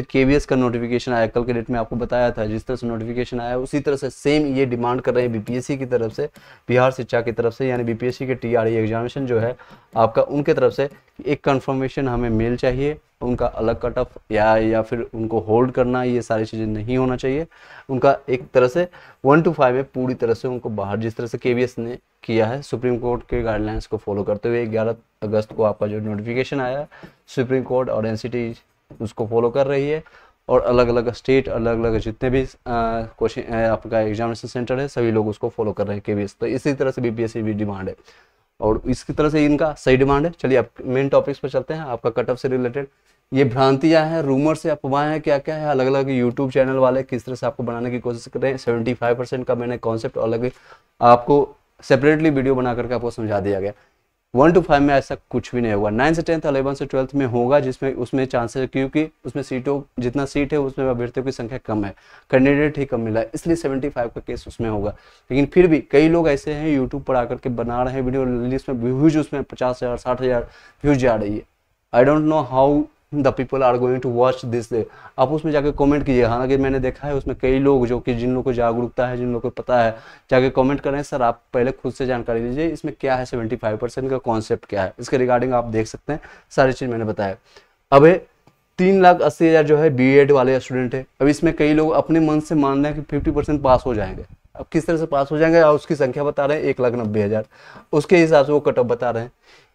जैसे के का नोटिफिकेशन आया कल के डेट में आपको बताया था जिस तरह से नोटिफिकेशन आया उसी तरह से सेम ये डिमांड कर रहे हैं बीपीएससी की तरफ से बिहार शिक्षा की तरफ से यानी बीपीएससी के टीआरई एग्जामिनेशन e जो है आपका उनके तरफ से एक कंफर्मेशन हमें मेल चाहिए उनका अलग कट ऑफ या या फिर उनको होल्ड करना ये सारी चीज़ें नहीं होना चाहिए उनका एक तरह से वन टू फाइव में पूरी तरह से उनको बाहर जिस तरह से के ने किया है सुप्रीम कोर्ट के गाइडलाइंस को फॉलो करते हुए ग्यारह अगस्त को आपका जो नोटिफिकेशन आया है सुप्रीम कोर्ट और एन उसको फॉलो कर रही है और अलग अलग स्टेट अलग अलग जितने भी क्वेश्चन आपका एग्जामिनेशन सेंटर है सभी लोग उसको फॉलो कर रहे हैं के तो इसी तरह से बीपीएससी e भी डिमांड है और इसकी तरह से इनका सही डिमांड है चलिए आप मेन टॉपिक्स पर चलते हैं आपका कट ऑफ से रिलेटेड ये भ्रांतियां हैं रूमर से अफवाहें हैं क्या क्या है अलग अलग यूट्यूब चैनल वाले किस तरह से आपको बनाने की कोशिश कर रहे हैं सेवेंटी फाइव परसेंट का मैंने कॉन्सेप्ट अलग आपको सेपरेटली वीडियो बना करके आपको समझा दिया गया वन टू फाइव में ऐसा कुछ भी नहीं होगा नाइन से टेंथ अलेवन से ट्वेल्थ में होगा जिसमें उसमें चांसेस क्योंकि उसमें सीटों जितना सीट है उसमें अभ्यर्थियों की संख्या कम है कैंडिडेट ही कम मिला है इसलिए सेवेंटी फाइव का केस उसमें होगा लेकिन फिर भी कई लोग ऐसे हैं यूट्यूब पर आकर के बना रहे हैं वीडियो लिस्ट में व्यूज उसमें पचास हज़ार साठ हज़ार व्यूज जा रही है I don't know how the people are going to watch this day आप उसमें जाके कमेंट कीजिए हालांकि मैंने देखा है उसमें कई लोग जो कि जिन लोगों को जागरूकता है जिन लोगों को पता है जाके कमेंट करें सर आप पहले खुद से जानकारी लीजिए इसमें क्या है सेवेंटी फाइव परसेंट का कॉन्सेप्ट क्या है इसके रिगार्डिंग आप देख सकते हैं सारी चीज़ मैंने बताया अब तीन लाख अस्सी हज़ार जो है बी वाले स्टूडेंट है अब इसमें कई लोग अपने मन से मान रहे हैं कि फिफ्टी परसेंट पास हो जाएंगे अब किस तरह से पास हो जाएंगे और उसकी संख्या बता रहे हैं एक लाख नब्बे हज़ार उसके हिसाब से वो कटअप बता रहे हैं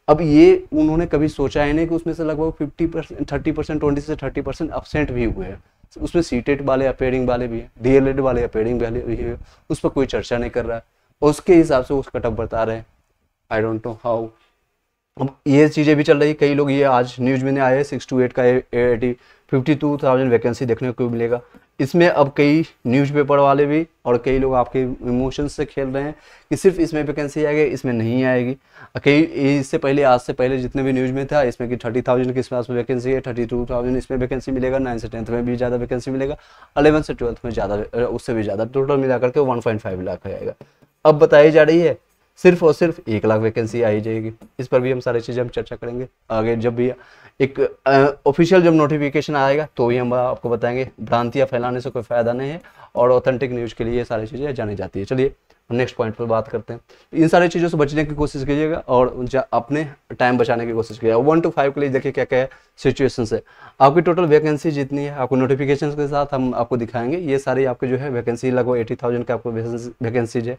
अब ये उन्होंने कभी सोचा है नहीं कि उसमें से लगभग fifty percent thirty percent twenty से थर्टी परसेंट अपसेंट भी हुए हैं उसमें सीटेट वाले अपेयरिंग वाले भी हैं डीएलएड वाले अपेयरिंग वाले भी हैं उस पर कोई चर्चा नहीं कर रहा है उसके हिसाब से उसका कटअप बता रहे हैं आई डोंट नो हाउ अब ये चीज़ें भी चल रही है कई लोग ये आज न्यूज में आए सिक्स टू एट का eighty fifty two thousand vacancy देखने को मिलेगा इसमें अब कई न्यूज़पेपर वाले भी और कई लोग आपके इमोशंस से खेल रहे हैं कि सिर्फ इसमें वैकेंसी आएगी इसमें नहीं आएगी कई इससे पहले आज से पहले जितने भी न्यूज़ में था इसमें कि थर्टी थाउजेंड किस में वैकेंसी है थर्टी टू थाउजेंड इसमें वैकेंसी मिलेगा नाइन से टेंथ में भी ज़्यादा वैकेंसी मिलेगा अलेवन से ट्वेल्थ में ज़्यादा उससे भी ज़्यादा टोटल मिलाकर के वन पॉइंट फाइव लाख आएगा अब बताई जा रही है सिर्फ और सिर्फ एक लाख वैकेंसी आई जाएगी इस पर भी हम सारी चीज़ें हम चर्चा करेंगे आगे जब भी एक ऑफिशियल जब नोटिफिकेशन आएगा तो भी हम आपको बताएंगे भ्रांतियाँ फैलाने से कोई फ़ायदा नहीं है और ऑथेंटिक न्यूज़ के लिए ये सारी चीज़ें जानी जाती है चलिए नेक्स्ट पॉइंट पर बात करते हैं इन सारी चीज़ों से बचने की कोशिश कीजिएगा और अपने टाइम बचाने की कोशिश कीजिएगा वन टू फाइव के लिए देखिए क्या क्या सिचुएशन है आपकी टोटल वैकेंसी जितनी है आपको नोटिफिकेशन के साथ हम आपको दिखाएंगे ये सारी आपके जो है वैकेंसी लगभग एटी थाउजेंड की आपको वैकेंसीज है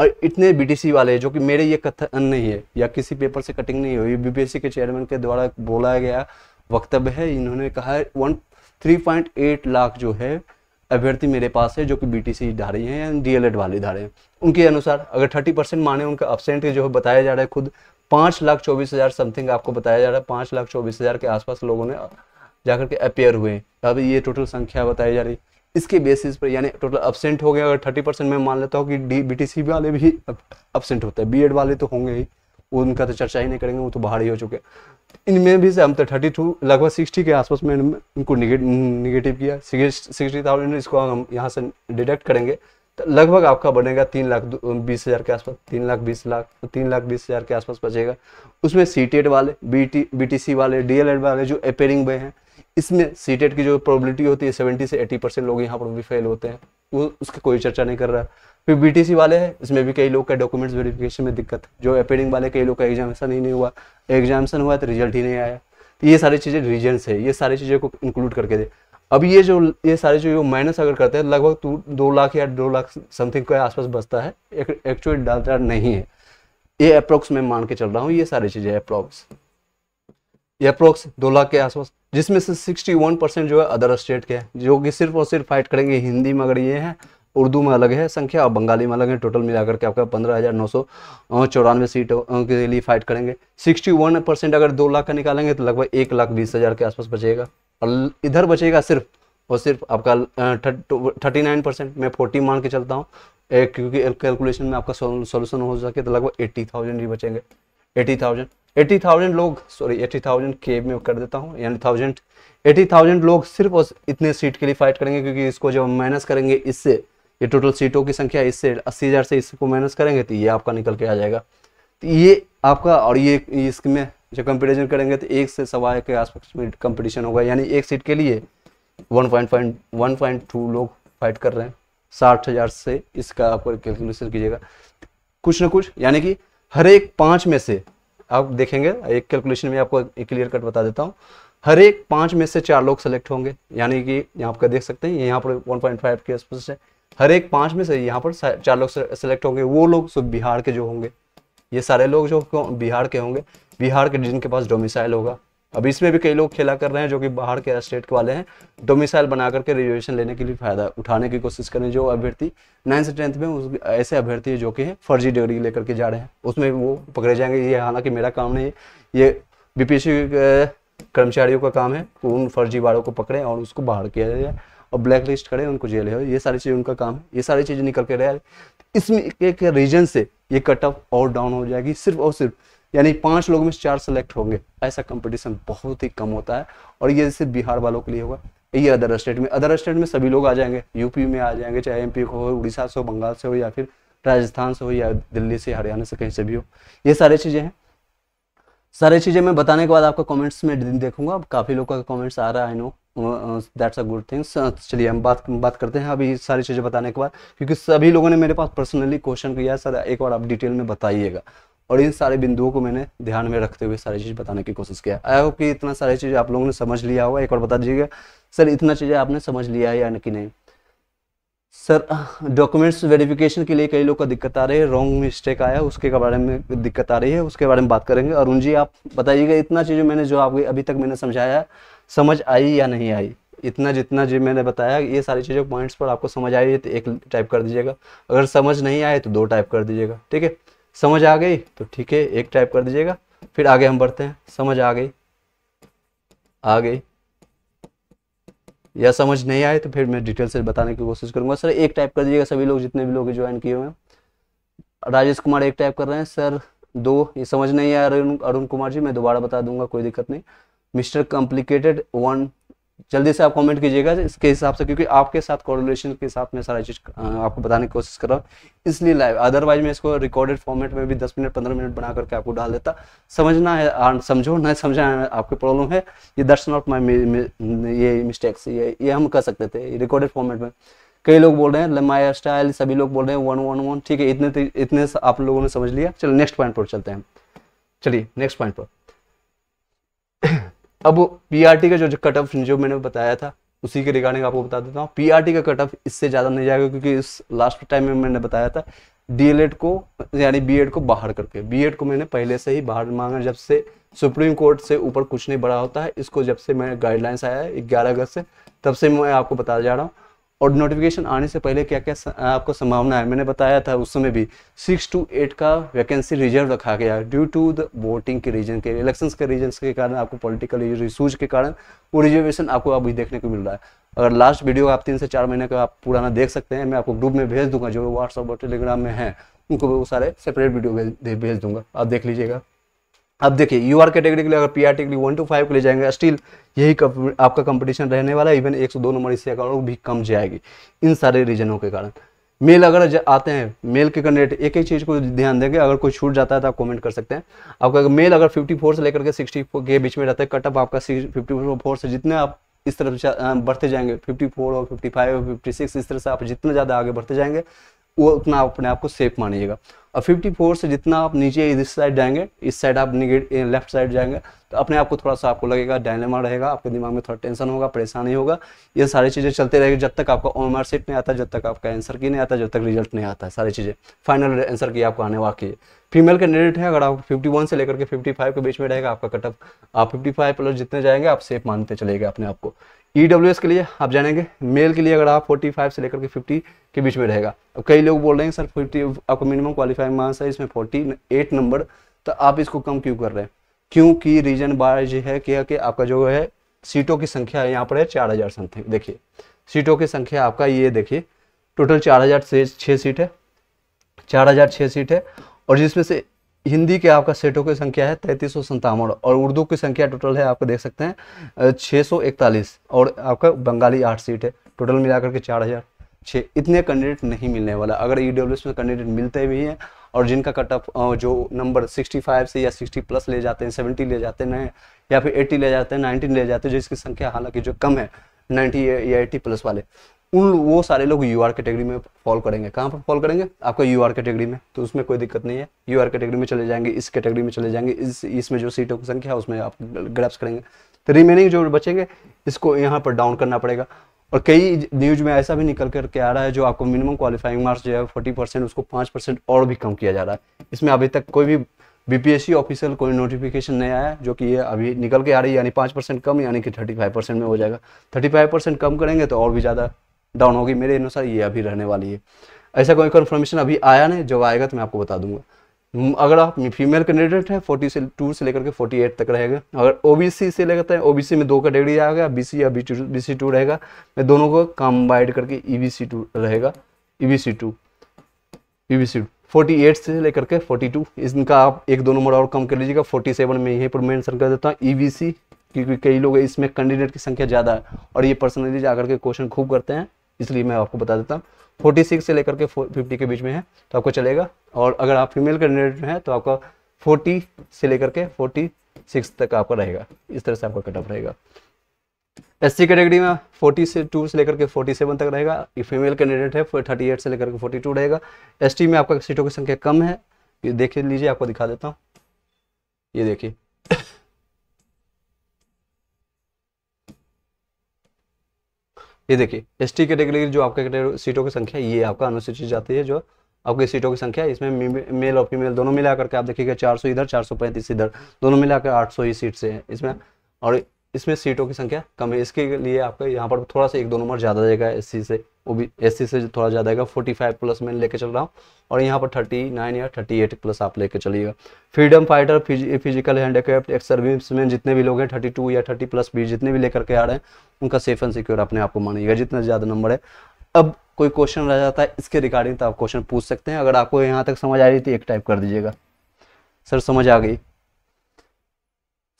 और इतने बीटीसी वाले हैं जो कि मेरे ये कथन नहीं है या किसी पेपर से कटिंग नहीं हुई बीपीएससी के चेयरमैन के द्वारा बोला गया वक्तव्य है इन्होंने कहा है one three point eight lakh जो है अभ्यर्थी मेरे पास है जो कि बीटीसी धारी हैं या डीएलएड वाले धारे हैं उनके अनुसार अगर थर्टी परसेंट माने उनका अपसेंट जो है बताया जा रहा है खुद पाँच लाख चौबीस हज़ार समथिंग आपको बताया जा रहा है पाँच लाख चौबीस हज़ार के आसपास लोगों ने जाकर के अपेयर हुए अब ये टोटल संख्या बताई जा रही है इसके बेसिस पर यानी टोटल अब्सेंट हो गया अगर थर्टी परसेंट मैं मान लेता हूँ कि डी बी टी वाले भी अब्सेंट होते हैं बी एड वाले तो होंगे ही उनका तो चर्चा ही नहीं करेंगे वो तो बाहर ही हो चुके हैं इनमें भी से हम तो थर्टी टू लगभग सिक्सटी के आसपास में इनको निगेटिव किया सिक्सटी थाउजेंड इसको हम यहाँ से डिडक्ट करेंगे तो लगभग आपका बनेगा तीन लाख बीस हज़ार के आसपास तीन लाख बीस लाख तीन लाख बीस हज़ार के आसपास बचेगा उसमें सी वाले बी टी वाले डी वाले जो अपेयरिंग में हैं इसमें सी e की जो प्रोबेबिलिटी होती है सेवेंटी से एटी परसेंट लोग यहाँ पर भी फेल होते हैं वो उसकी कोई चर्चा नहीं कर रहा फिर बीटीसी वाले हैं इसमें भी कई लोग का डॉक्यूमेंट्स वेरिफिकेशन में दिक्कत है जो अपेडिंग वाले कई लोग का एग्जामेशन ही नहीं हुआ एग्जामेशन हुआ तो रिजल्ट ही नहीं आया तो ये सारी चीज़ें रीजन है ये सारी चीज़ें को इंक्लूड करके दे अब ये जो ये सारे जो माइनस अगर करते हैं लगभग तू दो लाख या दो लाख समथिंग के आसपास बचता है एक्चुअली डाटा नहीं है ये अप्रोक्स मैं मान के चल रहा हूँ ये सारी चीज़ें अप्रोक्स अप्रोक्स दो लाख के आसपास जिसमें से 61 परसेंट जो है अदर स्टेट के हैं जो कि सिर्फ और सिर्फ फाइट करेंगे हिंदी में अगर ये हैं उर्दू में अलग है संख्या और बंगाली में अलग है टोटल मिलाकर के आपका पंद्रह हज़ार नौ सौ चौरानवे सीटों के लिए फाइट करेंगे सिक्सटी वन परसेंट अगर दो लाख का निकालेंगे तो लगभग एक लाख बीस हज़ार के आसपास बचेगा और इधर बचेगा सिर्फ और सिर्फ आपका थर्टी नाइन परसेंट मैं फोर्टी मान के चलता हूँ क्योंकि कैलकुलेशन में आपका सोल्यूशन हो सके तो लगभग एट्टी थाउजेंड ही बचेंगे एटी थाउजेंड एटी थाउजेंड लोग सॉरी एटी थाउजेंड के में कर देता हूँ यानी थाउजेंड एटी थाउजेंड लोग सिर्फ उस इतने सीट के लिए फाइट करेंगे क्योंकि इसको जब हम माइनस करेंगे इससे ये टोटल सीटों की संख्या इससे अस्सी हज़ार से इसको माइनस करेंगे तो ये आपका निकल के आ जाएगा तो ये आपका और ये इसमें जो कंपटीशन करेंगे तो एक से सवा के आसपास में कंपटीशन होगा यानी एक सीट के लिए one point point one point two लोग फाइट कर रहे हैं साठ हज़ार से इसका आप कैलकुलेशन कीजिएगा कुछ ना कुछ यानी कि हर एक पांच में से आप देखेंगे एक कैलकुलेशन में आपको एक क्लियर कट बता देता हूँ हर एक पांच में से चार लोग सेलेक्ट होंगे यानी कि यहाँ पर देख सकते हैं यहाँ पर 1.5 के आसपास है हर एक पांच में से यहाँ पर चार लोग सेलेक्ट होंगे वो लोग सब बिहार के जो होंगे ये सारे लोग जो बिहार के होंगे बिहार के जिनके पास डोमिसाइल होगा अब इसमें भी कई लोग खेला कर रहे हैं जो कि बाहर के स्टेट के वाले हैं डोमिसाइल बना करके रिजर्वेशन लेने के लिए फ़ायदा उठाने की कोशिश करें जो अभ्यर्थी नाइन्थ से टेंथ में उस ऐसे अभ्यर्थी जो कि फर्जी डिग्री लेकर के जा रहे हैं उसमें वो पकड़े जाएंगे ये हालांकि मेरा काम नहीं ये बीपीएससी कर्मचारियों का काम है उन वालों को पकड़े और उसको बाहर किया जाए और ब्लैक लिस्ट करें उनको जेल है ये सारी चीज़ उनका काम है ये सारी चीज़ें निकल के रह इसमें एक रीजन से ये कट ऑफ और डाउन हो जाएगी सिर्फ और सिर्फ यानी पांच लोगों में चार सेलेक्ट होंगे ऐसा कंपटीशन बहुत ही कम होता है और ये सिर्फ बिहार वालों के लिए होगा ये अदर स्टेट में अदर स्टेट में सभी लोग आ जाएंगे यूपी में आ जाएंगे चाहे एमपी हो उड़ीसा से हो बंगाल से हो या फिर राजस्थान से हो या दिल्ली से हरियाणा से कहीं से भी हो ये सारी चीज़ें हैं सारी चीज़ें मैं बताने के बाद आपका कॉमेंट्स में देखूंगा काफ़ी लोगों का कॉमेंट्स आ रहा है I know that's a good things चलिए हम बात बात करते हैं अभी सारी चीज़ें बताने के बाद क्योंकि सभी लोगों ने मेरे पास पर्सनली क्वेश्चन किया सर एक बार आप डिटेल में बताइएगा और इन सारे बिंदुओं को मैंने ध्यान में रखते हुए सारी चीज़ बताने की कोशिश किया आई होप कि इतना सारी चीज़ आप लोगों ने समझ लिया होगा एक और बता दीजिएगा सर इतना चीज़ें आपने समझ लिया है या कि नहीं सर डॉक्यूमेंट्स वेरिफिकेशन के लिए कई लोग का दिक्कत आ रही है रॉन्ग मिस्टेक आया उसके बारे में दिक्कत आ रही है उसके बारे में बात करेंगे अरुण जी आप बताइएगा इतना चीज़ मैंने जो आपको अभी तक मैंने समझाया समझ आई या नहीं आई इतना जितना जी मैंने बताया ये सारी चीज़ें पॉइंट्स पर आपको समझ आई तो एक टाइप कर दीजिएगा अगर समझ नहीं आए तो दो टाइप कर दीजिएगा ठीक है समझ आ गई तो ठीक है एक टाइप कर दीजिएगा फिर आगे हम बढ़ते हैं समझ आ गई आ गई या समझ नहीं आए तो फिर मैं डिटेल से बताने की कोशिश करूंगा सर एक टाइप कर दीजिएगा सभी लोग जितने भी लोग ज्वाइन किए हुए हैं राजेश कुमार एक टाइप कर रहे हैं सर दो ये समझ नहीं आया अरुण अरुण कुमार जी मैं दोबारा बता दूंगा कोई दिक्कत नहीं मिस्टर कॉम्प्लिकेटेड वन जल्दी से आप कमेंट कीजिएगा इसके हिसाब से क्योंकि आपके साथ कोरिलेशन के साथ मैं सारा चीज़ आपको बताने की कोशिश कर रहा हूँ इसलिए लाइव अदरवाइज मैं इसको रिकॉर्डेड फॉर्मेट में भी 10 मिनट 15 मिनट बना करके आपको डाल देता समझना है समझो न समझा है आपकी प्रॉब्लम है ये दर्शन ऑफ माई ये मिस्टेक्स ये ये हम कर सकते थे रिकॉर्डेड फॉर्मेट में कई लोग बोल रहे हैं माई स्टाइल सभी लोग बोल रहे हैं वन वन वन ठीक है इतने इतने आप लोगों ने समझ लिया चलो नेक्स्ट पॉइंट पर चलते हैं चलिए नेक्स्ट पॉइंट पर अब पीआरटी का जो, जो कट ऑफ जो मैंने बताया था उसी के रिगार्डिंग आपको बता देता हूँ पीआरटी का कट ऑफ इससे ज़्यादा नहीं जाएगा क्योंकि इस लास्ट टाइम में मैंने बताया था डीएलएड को यानी बीएड को बाहर करके बीएड को मैंने पहले से ही बाहर मांगा जब से सुप्रीम कोर्ट से ऊपर कुछ नहीं बढ़ा होता है इसको जब से मैं गाइडलाइंस आया है ग्यारह अगस्त से तब से मैं आपको बता जा रहा हूँ और नोटिफिकेशन आने से पहले क्या क्या आपको संभावना है मैंने बताया था उस समय भी सिक्स टू एट का वैकेंसी रिजर्व रखा गया ड्यू टू द वोटिंग के रीजन के इलेक्शन के रीजन के कारण आपको पॉलिटिकल रिसूज के कारण वो रिजर्वेशन आपको अभी देखने को मिल रहा है अगर लास्ट वीडियो आप तीन से चार महीने का आप पुराना देख सकते हैं मैं आपको ग्रुप में भेज दूंगा जो व्हाट्सअप और टेलीग्राम में है उनको वो सारे सेपरेट वीडियो भेज दूंगा आप देख लीजिएगा अब देखिए यू आर कैटेगरी के लिए अगर P R T one two five के लिए जाएंगे स्टिल यही कप, आपका कंपटीशन रहने वाला है इवन एक सौ दो नंबर इससे अगर भी कम जाएगी इन सारे रीजनों के कारण मेल अगर आते हैं मेल के कैंडिडेट एक ही चीज़ को ध्यान देंगे अगर कोई छूट जाता है तो आप कमेंट कर सकते हैं आपका अगर मेल अगर 54 से लेकर के 64 के बीच में रहता है कटअप आपका फिफ्टी फोर से जितने आप इस तरफ बढ़ते जाएंगे फिफ्टी और फिफ्टी और 56 इस तरह से आप जितना ज़्यादा आगे बढ़ते जाएंगे वो उतना अपने आप को सेफ मानिएगा और 54 से जितना आप नीचे इस साइड जाएंगे इस साइड आप लेफ्ट साइड जाएंगे तो अपने आप को थोड़ा सा आपको लगेगा डायलेमा रहेगा आपके दिमाग में थोड़ा टेंशन होगा परेशानी होगा ये सारी चीज़ें चलते रहेगी जब तक आपका ओम आर नहीं आता जब तक आपका आंसर की नहीं आता जब तक रिजल्ट नहीं आता सारी चीज़ें फाइनल आंसर की आपको आने वाकई है फीमेल कैंडिडेट है अगर आप फिफ्टी से लेकर के फिफ्टी के बीच में रहेगा आपका कटअप आप फिफ्टी प्लस जितने जाएंगे आप सेफ मानते चलेगा अपने आपको ई e के लिए आप जानेंगे मेल के लिए अगर आप 45 से लेकर के 50 के बीच में रहेगा अब कई लोग बोल रहे हैं सर 50 आपको मिनिमम क्वालिफाइंग मार्क्स है इसमें 48 नंबर तो आप इसको कम क्यों कर रहे हैं क्योंकि रीजन बार है क्या कि आपका जो है सीटों की संख्या यहाँ पर है चार हज़ार समथिंग देखिए सीटों की संख्या आपका ये देखिए टोटल चार हज़ार से छः सीट है चार हज़ार छः सीट है और जिसमें से हिंदी के आपका सेटों की संख्या है तैंतीस और उर्दू की संख्या टोटल है आपको देख सकते हैं छः और आपका बंगाली आठ सीट है टोटल मिलाकर के चार हज़ार छः इतने कैंडिडेट नहीं मिलने वाला अगर ई में कैंडिडेट मिलते भी हैं और जिनका कट ऑफ जो नंबर 65 से या 60 प्लस ले जाते हैं 70 ले जाते हैं या फिर 80 ले जाते हैं 90 ले जाते हैं जिसकी संख्या हालांकि जो कम है 90 या 80 प्लस वाले उन वो सारे लोग यू आर कैटेगरी में फॉल करेंगे कहाँ पर फॉल करेंगे आपका यू आर कैटेगरी में तो उसमें कोई दिक्कत नहीं है यू आर कैटेगरी में चले जाएंगे इस कैटेगरी में चले जाएंगे इस इसमें जो सीटों की संख्या है उसमें आप ग्रैप्स करेंगे तो रिमेनिंग जो बचेंगे इसको यहाँ पर डाउन करना पड़ेगा और कई न्यूज में ऐसा भी निकल करके आ रहा है जो आपको मिनिमम क्वालिफाइंग मार्क्स जो है फोर्टी उसको पाँच और भी कम किया जा रहा है इसमें अभी तक कोई भी बीपीएससी ऑफिशियल कोई नोटिफिकेशन नहीं आया जो कि ये अभी निकल के आ रही है यानी पाँच परसेंट कम यानी कि थर्टी फाइव परसेंट में हो जाएगा थर्टी फाइव परसेंट कम करेंगे तो और भी ज़्यादा डाउन होगी मेरे अनुसार ये अभी रहने वाली है ऐसा कोई कन्फर्मेशन अभी आया नहीं जब आएगा तो मैं आपको बता दूंगा अगर आप फीमेल कैंडिडेट है फोर्टी से टू से लेकर के 48 तक रहेगा अगर ओबीसी से लेकर ओबीसी तो में दो कैटेगरी आएगा बीसी या बी टू रहेगा मैं दोनों को कम्बाइड करके ई बी सी टू रहेगा E B C two E B C two eight से लेकर के 42 इसका आप एक दो नंबर और कम कर लीजिएगा 47 में यहीं पर मेंशन कर देता हूँ सी e क्योंकि कई लोग इसमें कैंडिडेट की संख्या ज़्यादा है और ये पर्सनली जाकर के क्वेश्चन खूब करते हैं इसलिए मैं आपको बता देता हूँ फोर्टी सिक्स से लेकर के फिफ्टी के बीच में है तो आपको चलेगा और अगर आप फीमेल कैंडिडेट हैं तो आपका फोर्टी से लेकर के फोर्टी सिक्स तक आपका रहेगा इस तरह से आपका कटअप रहेगा एस सी कैटेगरी में फोर्टी से टू से लेकर के फोर्टी सेवन तक रहेगा ये फीमेल कैंडिडेट है थर्टी एट से लेकर के फोर्टी टू रहेगा एस टी में आपका सीटों की संख्या कम है ये देख लीजिए आपको दिखा देता हूँ ये देखिए ये देखिए एस टी कैटेगरी जो आपके सीटों की संख्या ये आपका अनुसूचित जाति है जो आपकी सीटों की संख्या इसमें मेल और फीमेल दोनों मिलाकर के आप देखिएगा 400 इधर 435 इधर दोनों मिलाकर 800 ही सीट से हैं इसमें और इसमें सीटों की संख्या कम है इसके लिए आपका यहाँ पर थोड़ा सा एक दो नंबर ज़्यादा जाएगा एस से वो भी एस से थोड़ा ज़्यादा आएगा फोर्टी फाइव प्लस मैं लेके चल रहा हूँ और यहाँ पर थर्टी नाइन या थर्टी एट प्लस आप लेके चलिएगा फ्रीडम फाइटर फिज, फिजिकल हैंडीक्राफ्ट एक्स सर्विस में जितने भी लोग हैं थर्टी टू या थर्टी प्लस भी जितने भी लेकर के आ रहे हैं उनका सेफ एंड सिक्योर अपने आप को मानिएगा जितना ज़्यादा नंबर है अब कोई क्वेश्चन रह जाता है इसके रिगार्डिंग तो आप क्वेश्चन पूछ सकते हैं अगर आपको यहाँ तक समझ आ रही थी एक टाइप कर दीजिएगा सर समझ आ गई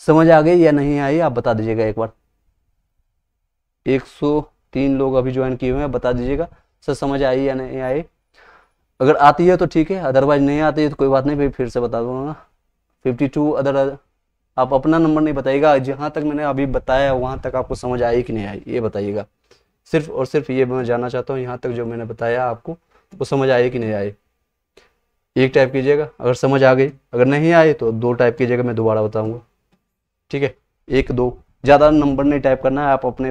समझ आ गई या नहीं आई आप बता दीजिएगा एक बार 103 लोग अभी ज्वाइन किए हुए हैं बता दीजिएगा सर समझ आई या नहीं आई अगर आती है तो ठीक है अदरवाइज नहीं आती है तो कोई बात नहीं फिर फिर से बता दूंगा 52 अदर आप अपना नंबर नहीं बताइएगा जहाँ तक मैंने अभी बताया वहाँ तक आपको समझ आई कि नहीं आई ये बताइएगा सिर्फ और सिर्फ ये मैं जानना चाहता हूँ यहाँ तक जो मैंने बताया आपको वो समझ आई कि नहीं आई एक टाइप कीजिएगा अगर समझ आ गई अगर नहीं आए तो दो टाइप कीजिएगा मैं दोबारा बताऊँगा ठीक है एक दो ज़्यादा नंबर नहीं टाइप करना है आप अपने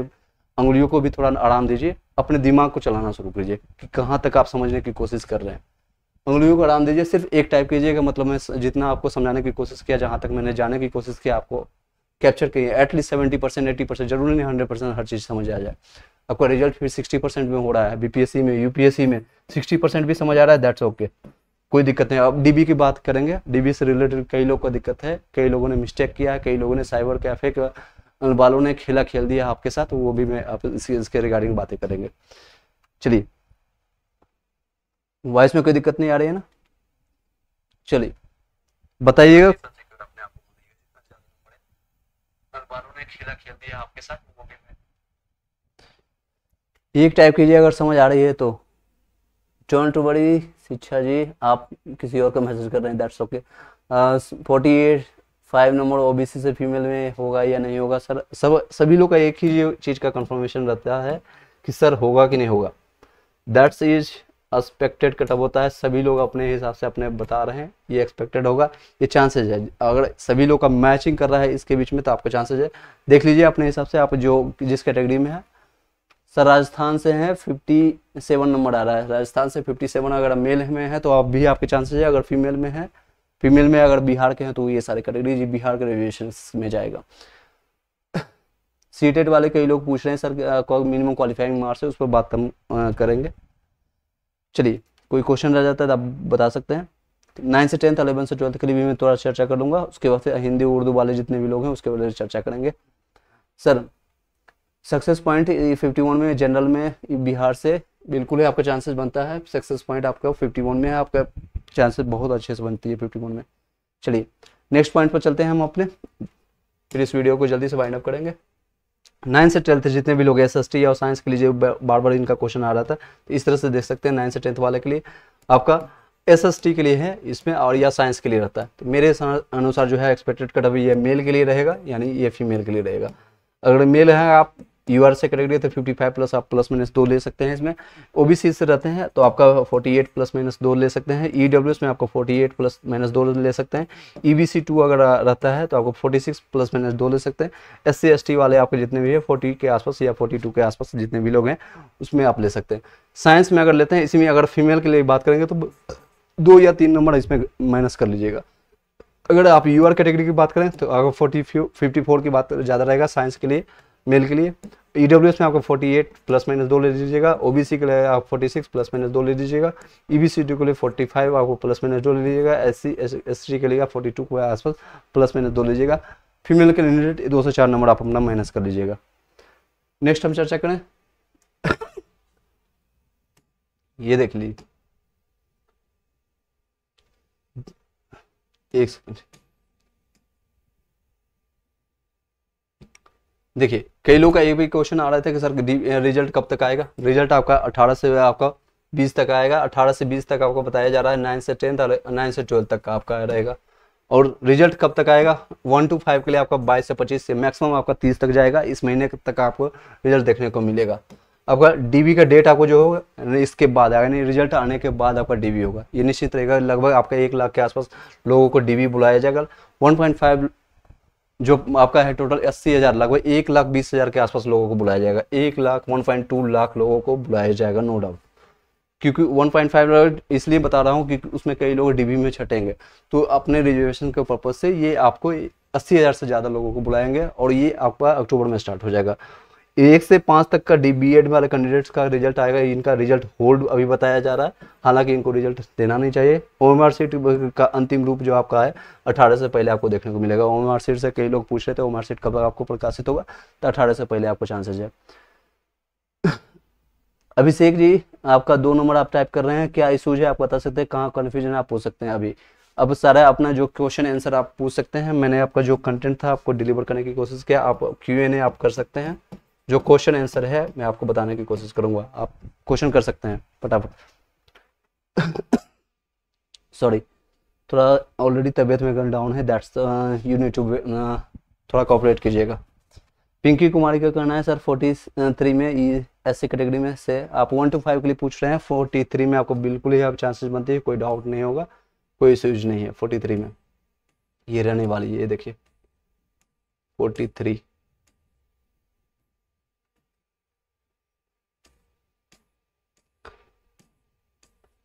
अंगुलियों को भी थोड़ा आराम दीजिए अपने दिमाग को चलाना शुरू कीजिए कि कहाँ तक आप समझने की कोशिश कर रहे हैं उंगलियों को आराम दीजिए सिर्फ एक टाइप कीजिएगा मतलब मैं जितना आपको समझाने की कोशिश किया जहाँ तक मैंने जाने की कोशिश की आपको कैप्चर किए at least seventy percent eighty percent जरूरी नहीं हंड्रेड परसेंट हर चीज़ समझ आ जाए आपका रिजल्ट फिर सिक्सटी परसेंट में हो रहा है बीपीएससी में यूपीएससी में सिक्सटी परसेंट भी समझ आ रहा है दैट्स ओके okay. कोई दिक्कत नहीं अब डीबी की बात करेंगे डीबी से रिलेटेड कई लोगों को दिक्कत है कई लोगों ने मिस्टेक किया है कई लोगों ने साइबर कैफे वालों ने खेला खेल दिया आपके साथ वो भी मैं आप इसके, इसके रिगार्डिंग बातें करेंगे चलिए वॉइस में कोई दिक्कत नहीं आ रही है ना चलिए बताइएगा खेला खेल दिया आपके साथ वो भी एक टाइप कीजिए अगर समझ आ रही है तो जॉन टुबड़ी शिक्षा जी आप किसी और का मैसेज कर रहे हैं that's okay forty eight five number OBC से फीमेल में होगा या नहीं होगा सर सब सभी लोग का एक ही चीज़ का कंफर्मेशन रहता है कि सर होगा कि नहीं होगा दैट्स इज एक्सपेक्टेड कटअप होता है सभी लोग अपने हिसाब से अपने बता रहे हैं ये एक्सपेक्टेड होगा ये चांसेज है अगर सभी लोग का मैचिंग कर रहा है इसके बीच में तो आपका चांसेज है देख लीजिए अपने हिसाब से आप जो जिस कैटेगरी में है सर राजस्थान से हैं सेवन नंबर आ रहा है राजस्थान से फिफ्टी सेवन अगर मेल में है तो आप भी आपके चांसेस है अगर फीमेल में है फीमेल में अगर बिहार के हैं तो ये सारे कैटेगरी जी बिहार के रेजुएशन में जाएगा सीटेट e वाले कई लोग पूछ रहे हैं सर मिनिमम क्वालिफाइंग मार्क्स है उस पर बात कम करेंगे चलिए कोई क्वेश्चन रह जाता है तो आप बता सकते हैं नाइन्थ से टेंथ अलेवन से ट्वेल्थ के लिए भी मैं थोड़ा चर्चा कर लूँगा उसके बाद हिंदी उर्दू वाले जितने भी लोग हैं उसके बारे में चर्चा करेंगे सर सक्सेस पॉइंट 51 में जनरल में बिहार से बिल्कुल ही आपका चांसेस बनता है सक्सेस पॉइंट आपका 51 में है आपका चांसेस बहुत अच्छे से बनती है 51 में चलिए नेक्स्ट पॉइंट पर चलते हैं हम अपने फिर इस वीडियो को जल्दी से वाइंड अप करेंगे नाइन्थ से ट्वेल्थ जितने भी लोग एस एस टी और साइंस के लिए बार बार इनका क्वेश्चन आ रहा था तो इस तरह से देख सकते हैं नाइन्थ से टेंथ वाले के लिए आपका एस एस टी के लिए है इसमें और या साइंस के लिए रहता है तो मेरे अनुसार जो है एक्सपेक्टेड कट अभी ये मेल के लिए रहेगा यानी ये फीमेल के लिए रहेगा अगर मेल है आप यू आर से कैटेगरी तो 55 प्लस आप प्लस माइनस दो ले सकते हैं इसमें ओबीसी से रहते हैं तो आपका 48 प्लस माइनस दो ले सकते हैं ई e में आपको 48 प्लस माइनस दो ले सकते हैं ई e बी अगर रहता है तो आपको 46 प्लस माइनस दो ले सकते हैं एस सी एस टी वाले आपके जितने भी है फोर्टी के आसपास या फोर्टी के आसपास जितने भी लोग हैं उसमें आप ले सकते हैं साइंस में अगर लेते हैं इसी में अगर फीमेल के लिए बात करेंगे तो दो या तीन नंबर इसमें माइनस कर लीजिएगा अगर आप यू आर कैटेगरी की बात करें तो अगर फोर्टी फिफ्टी फोर की बात ज़्यादा रहेगा साइंस के लिए मेल के लिए ई e में आपको 48 प्लस माइनस दो ले लीजिएगा ओ के लिए आप 46 प्लस माइनस दो ले लीजिएगा ई e बी के लिए 45 आपको प्लस माइनस दो ले लीजिएगा एस सी के लिए आप टू के आसपास प्लस माइनस दो लीजिएगा फीमेल के रिलेटेड दो सौ चार नंबर आप अपना माइनस कर लीजिएगा नेक्स्ट हम चर्चा करें ये देख लीजिए एक सेकेंड देखिए कई लोग का ये भी क्वेश्चन आ रहा था कि सर रिजल्ट कब तक आएगा रिजल्ट आपका अठारह से आपका बीस तक आएगा अठारह से बीस तक आपको बताया जा रहा है नाइन से टेंथ और नाइन से ट्वेल्थ तक का आपका रहेगा और रिजल्ट कब तक आएगा वन टू फाइव के लिए आपका बाईस से पच्चीस से मैक्सिमम आपका तीस तक जाएगा इस महीने तक आपको रिजल्ट देखने को मिलेगा आपका डीबी का डेट आपको जो होगा इसके बाद यानी रिजल्ट आने के बाद आपका डीबी होगा ये निश्चित रहेगा लगभग आपका एक लाख के आसपास लोगों को डीबी बुलाया जाएगा वन जो आपका है टोटल अस्सी हज़ार लगभग एक लाख बीस हज़ार के आसपास लोगों को बुलाया जाएगा एक lakh one point two lakh लोगों को बुलाया जाएगा नो डाउट क्योंकि वन पॉइंट फाइव इसलिए बता रहा हूँ क्योंकि उसमें कई लोग डीबी में छटेंगे तो अपने रिजर्वेशन के पर्पज़ से ये आपको अस्सी हज़ार से ज़्यादा लोगों को बुलाएंगे और ये आपका अक्टूबर में स्टार्ट हो जाएगा एक से पांच तक का डी बी एड वाले कैंडिडेट्स का रिजल्ट आएगा इनका रिजल्ट होल्ड अभी बताया जा रहा है हालांकि इनको रिजल्ट देना नहीं चाहिए ओम आर सीट का अंतिम रूप जो आपका है अठारह से पहले आपको देखने को मिलेगा ओम आर सीट से कई लोग पूछ रहे थे ओम आर सीट कब आपको प्रकाशित होगा तो अठारह से पहले आपको चांसेज है अभिषेक जी आपका दो नंबर आप टाइप कर रहे हैं क्या इशूज है आप बता सकते हैं कहाँ कन्फ्यूजन आप पूछ सकते हैं अभी अब सारा अपना जो क्वेश्चन आंसर आप पूछ सकते हैं मैंने आपका जो कंटेंट था आपको डिलीवर करने की कोशिश किया आप क्यू एन ए आप कर सकते हैं जो क्वेश्चन आंसर है मैं आपको बताने की कोशिश करूंगा आप क्वेश्चन कर सकते हैं फटाफट सॉरी थोड़ा ऑलरेडी तबीयत में डाउन है दैट्स यू नीड टू थोड़ा कॉपरेट कीजिएगा पिंकी कुमारी का कहना है सर 43 में एस सी कैटेगरी में से आप वन टू फाइव के लिए पूछ रहे हैं 43 में आपको बिल्कुल ही आप चांसेस बनती है कोई डाउट नहीं होगा कोई इश्यूज नहीं है 43 में ये रहने वाली है ये देखिए 43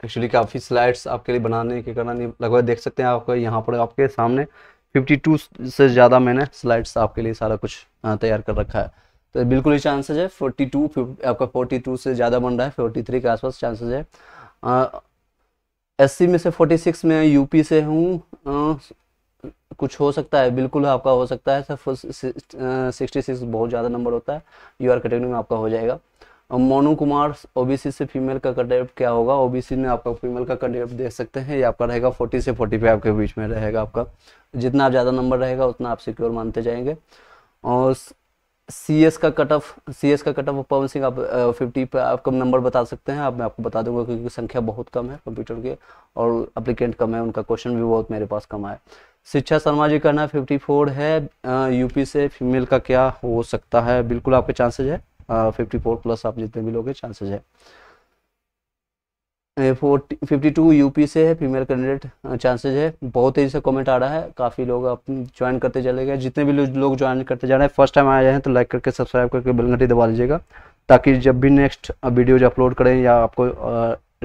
एक्चुअली काफ़ी स्लाइड्स आपके लिए बनाने के कारण लगभग देख सकते हैं आपको यहाँ पर आपके सामने 52 से ज़्यादा मैंने स्लाइड्स आपके लिए सारा कुछ तैयार कर रखा है तो बिल्कुल ही चांसेस है 42 आपका 42 से ज़्यादा बन रहा है 43 के आसपास चांसेस है एससी में से 46 में यूपी से हूँ कुछ हो सकता है बिल्कुल आपका हो सकता है सर सिक्सटी बहुत ज़्यादा नंबर होता है यू आर कैटेगरी में आपका हो जाएगा मोनू कुमार ओबीसी से फीमेल का कटेप क्या होगा ओबीसी में आपका फीमेल का कटेप देख सकते हैं ये आपका रहेगा फोर्टी से फोर्टी फाइव के बीच में रहेगा आपका जितना आप ज़्यादा नंबर रहेगा उतना आप सिक्योर मानते जाएंगे और सी एस का कट ऑफ सी एस का कट ऑफ पवन सिंह आप फिफ्टी पर आपका नंबर बता सकते हैं आप मैं आपको बता दूंगा क्योंकि संख्या बहुत कम है कंप्यूटर के और अप्लीकेंट कम है उनका क्वेश्चन भी बहुत मेरे पास कम आया शिक्षा शर्मा जी का ना फिफ्टी फोर है यूपी से फीमेल का क्या हो सकता है बिल्कुल आपके चांसेज है फिफ्टी फोर प्लस आप जितने भी लोगे चांसेज है फिफ्टी टू यूपी से है फीमेल कैंडिडेट चांसेज है बहुत तेज़ी से कमेंट आ रहा है काफ़ी लोग आप ज्वाइन करते चले गए जितने भी लोग ज्वाइन करते जा रहे हैं फर्स्ट टाइम आए हैं तो लाइक करके सब्सक्राइब करके बेल घंटी दबा लीजिएगा ताकि जब भी नेक्स्ट वीडियोज अपलोड करें या आपको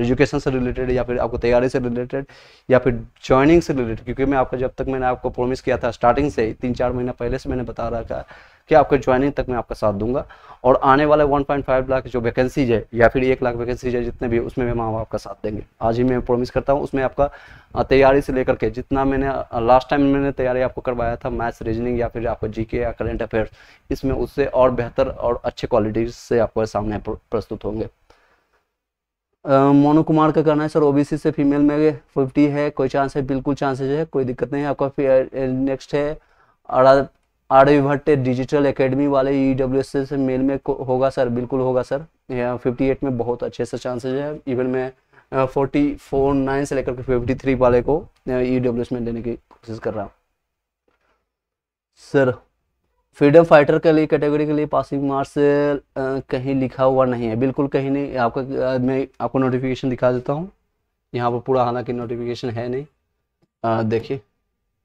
एजुकेशन से रिलेटेड या फिर आपको तैयारी से रिलेटेड या फिर ज्वाइनिंग से रिलेटेड क्योंकि मैं आपको जब तक मैंने आपको प्रॉमिस किया था स्टार्टिंग से तीन चार महीना पहले से मैंने बता रखा है कि आपके ज्वाइनिंग तक मैं आपका साथ दूंगा और आने वाले 1.5 लाख जो वैकेंसीज है या फिर एक लाख वैकेंसीज है जितने भी उसमें भी हम आपका साथ देंगे आज ही मैं प्रॉमिस करता हूँ उसमें आपका तैयारी से लेकर के जितना मैंने लास्ट टाइम मैंने तैयारी आपको करवाया था मैथ्स रीजनिंग या फिर आपको जीके या करेंट अफेयर इसमें उससे और बेहतर और अच्छे क्वालिटी से आपके सामने प्रस्तुत होंगे मोनू कुमार का कहना है सर ओबीसी से फीमेल में फिफ्टी है कोई चांस है बिल्कुल चांसेज है कोई दिक्कत नहीं है आपका नेक्स्ट है आरवी भट्ट डिजिटल एकेडमी वाले ई e से मेल में होगा सर बिल्कुल होगा सर फिफ्टी एट में बहुत अच्छे से चांसेज है इवन मैं फोर्टी फोर नाइन से लेकर के फिफ्टी थ्री वाले को ई डब्ल्यू e में लेने की कोशिश कर रहा हूँ सर फ्रीडम फाइटर के लिए कैटेगरी के लिए पासिंग मार्क्स कहीं लिखा हुआ नहीं है बिल्कुल कहीं नहीं आपका मैं आपको नोटिफिकेशन दिखा देता हूँ यहाँ पर पूरा हालांकि नोटिफिकेशन है नहीं देखिए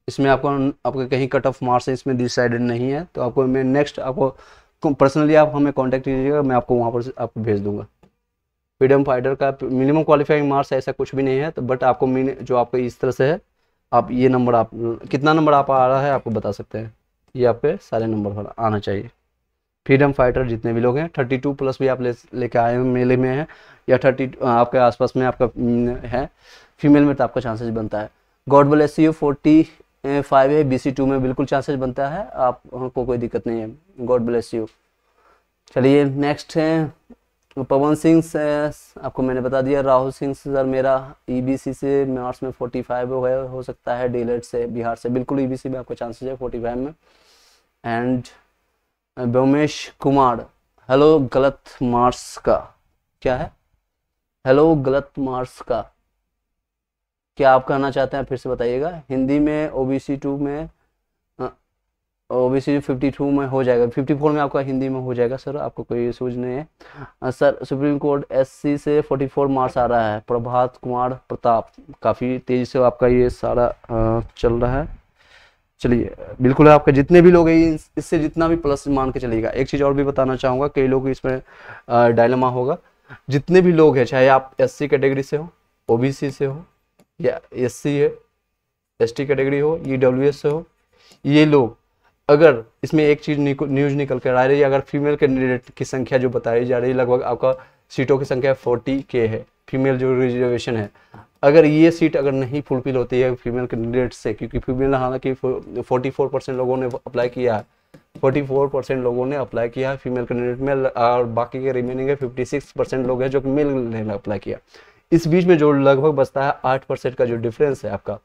इसमें आपको आपके कहीं कट ऑफ मार्क्स है इसमें डिसाइडेड नहीं है तो आपको मैं नेक्स्ट आपको पर्सनली आप हमें कॉन्टैक्ट कीजिएगा मैं आपको वहाँ पर आपको भेज दूँगा फ्रीडम फाइटर का मिनिमम क्वालिफाइंग मार्क्स ऐसा कुछ भी नहीं है तो बट आपको जो आपका इस तरह से है आप ये नंबर आप कितना नंबर आप आ रहा है आपको बता सकते हैं ये आपके सारे नंबर पर आना चाहिए फ्रीडम फाइटर जितने भी लोग हैं थर्टी टू प्लस भी आप ले लेके आए मेले में हैं या थर्टी आपके आसपास में आपका हम्म, है फीमेल में तो आपका चांसेस बनता है God bless you forty five है बी सी टू में बिल्कुल चांसेस बनता है आपको कोई दिक्कत नहीं है गॉड ब्लेस यू चलिए नेक्स्ट है पवन सिंह आपको मैंने बता दिया राहुल सिंह सर मेरा ईबीसी e से मार्च में 45 हो गया हो सकता है डीलेट e से बिहार से बिल्कुल ईबीसी e में आपको चांसेस है 45 में एंड व्योमेश कुमार हेलो गलत मार्स का क्या है हेलो गलत मार्स का क्या आप कहना चाहते हैं फिर से बताइएगा हिंदी में ओ बी सी टू में O B C fifty two में हो जाएगा फिफ्टी फोर में आपका हिंदी में हो जाएगा सर आपको कोई सूझ नहीं है sir Supreme Court S C से फोर्टी फोर मार्च आ रहा है प्रभात कुमार प्रताप काफ़ी तेज़ी से आपका ये सारा चल रहा है चलिए बिल्कुल आपका जितने भी लोग हैं इससे जितना भी प्लस मान के चलेगा एक चीज़ और भी बताना चाहूँगा कई लोग इसमें डायलमा होगा जितने भी लोग हैं चाहे आप एस कैटेगरी से हो ओ से हो या एस है एस कैटेगरी हो ई डब्ल्यू एस हो ये लोग अगर इसमें एक चीज़ न्यूज निकल कर आ रही है अगर फीमेल कैंडिडेट की संख्या जो बताई जा रही है लगभग आपका सीटों की संख्या फोर्टी के है फीमेल जो रिजर्वेशन है अगर ये सीट अगर नहीं फुलफिल होती है फीमेल कैंडिडेट से क्योंकि फीमेल हालांकि फोर्टी फोर परसेंट लोगों ने अप्लाई किया है फोर्टी फोर परसेंट लोगों ने अप्लाई किया है फीमेल कैंडिडेट में और बाकी के रिमेनिंग है फिफ्टी सिक्स परसेंट लोग हैं जो मेल ने अप्लाई किया इस बीच में जो लगभग बचता है आठ परसेंट का जो डिफरेंस है आपका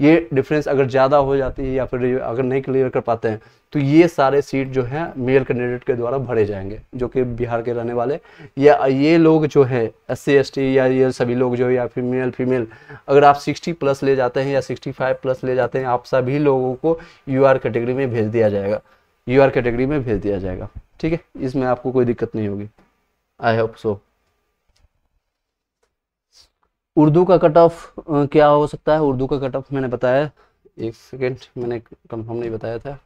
ये डिफरेंस अगर ज़्यादा हो जाती है या फिर अगर नहीं क्लियर कर पाते हैं तो ये सारे सीट जो है मेल कैंडिडेट के द्वारा भरे जाएंगे जो कि बिहार के रहने वाले या ये लोग जो है एस सी या ये सभी लोग जो है या फिर मेल फीमेल अगर आप 60 प्लस ले जाते हैं या 65 प्लस ले जाते हैं आप सभी लोगों को यू आर कैटेगरी में भेज दिया जाएगा यू आर कैटेगरी में भेज दिया जाएगा ठीक है इसमें आपको कोई दिक्कत नहीं होगी आई होप सो उर्दू का कट ऑफ क्या हो सकता है उर्दू का कट ऑफ मैंने बताया एक सेकेंड मैंने कंफर्म नहीं बताया था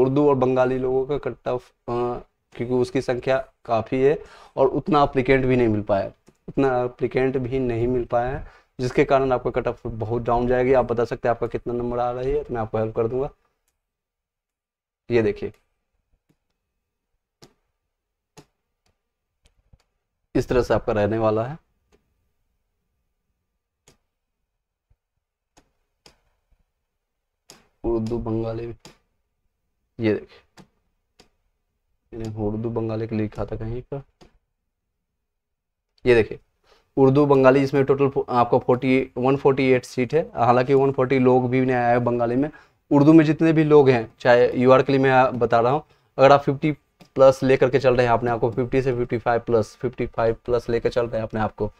उर्दू और बंगाली लोगों का कट ऑफ क्योंकि उसकी संख्या काफ़ी है और उतना अप्लीकेंट भी नहीं मिल पाया उतना अप्लीकेंट भी नहीं मिल पाया है जिसके कारण आपका कट ऑफ बहुत डाउन जाएगी आप बता सकते हैं आपका कितना नंबर आ रही है तो मैं आपको हेल्प कर दूंगा ये देखिए इस तरह से आपका रहने वाला है उर्दू बंगाली ये देखे मैंने उर्दू बंगाली के लिखा था कहीं पर ये देखिए उर्दू बंगाली इसमें टोटल आपका forty one forty eight seat है हालांकि वन फोर्टी लोग भी नहीं आया है बंगाली में उर्दू में जितने भी लोग हैं चाहे यू आर के लिए मैं बता रहा हूँ अगर आप फिफ्टी प्लस लेकर के चल रहे हैं अपने आपको फिफ्टी से fifty five plus fifty five plus लेकर चल रहे हैं अपने आपको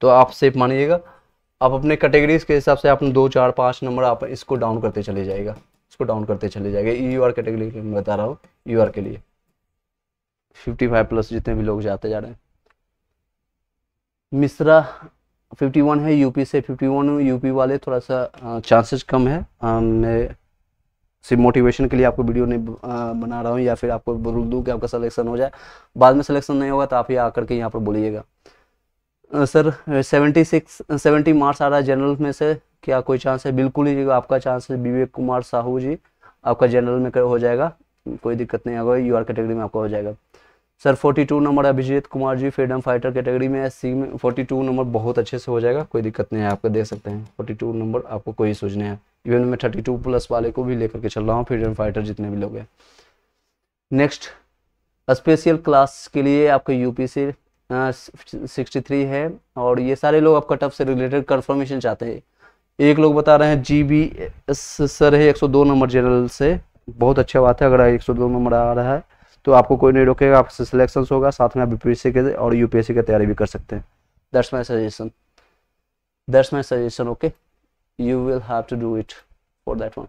तो आप सेफ मानिएगा आप अपने कैटेगरीज के हिसाब से आपने दो चार पाँच नंबर आप इसको डाउन करते चले जाएगा इसको डाउन करते चले जाएगा यू आर कैटेगरी के मैं बता रहा हूँ यू e आर के लिए फिफ्टी फाइव प्लस जितने भी लोग जाते जा रहे हैं मिश्रा वन है यूपी से फिफ्टी वन यूपी वाले थोड़ा सा चांसेस कम है मैं सिर्फ मोटिवेशन के लिए आपको वीडियो नहीं बना रहा हूँ या फिर आपको बोल दूँ कि आपका सलेक्शन हो जाए बाद में सलेक्शन नहीं होगा तो आप ही आकर के यहाँ पर बोलिएगा sir seventy six seventy marks आ रहा है जनरल में से क्या कोई चांस है बिल्कुल ही आपका चांस है विवेक कुमार साहू जी आपका जनरल में हो जाएगा कोई दिक्कत नहीं आगे यू आर कैटेगरी में आपका हो जाएगा sir 42 number Abhijeet Kumar ji freedom fighter category में सी में 42 नंबर बहुत अच्छे से हो जाएगा कोई दिक्कत नहीं है आपका दे सकते हैं 42 नंबर आपको कोई सोच नहीं है इवन मैं 32 प्लस वाले को भी लेकर के चल रहा हूँ फ्रीडम फाइटर जितने भी लोग हैं नेक्स्ट स्पेशल क्लास के लिए आपको यूपीसी सिक्सटी हाँ, थ्री है और ये सारे लोग आपका टफ से रिलेटेड कन्फर्मेशन चाहते हैं एक लोग बता रहे हैं जी बी एस सर है 102 नंबर जनरल से बहुत अच्छा बात है अगर 102 नंबर आ रहा है तो आपको कोई नहीं रोकेगा आपसे सिलेक्शन होगा साथ में आप सी के और यूपीएससी की तैयारी भी कर सकते हैं that's my suggestion that's my suggestion okay you will have to do it for that one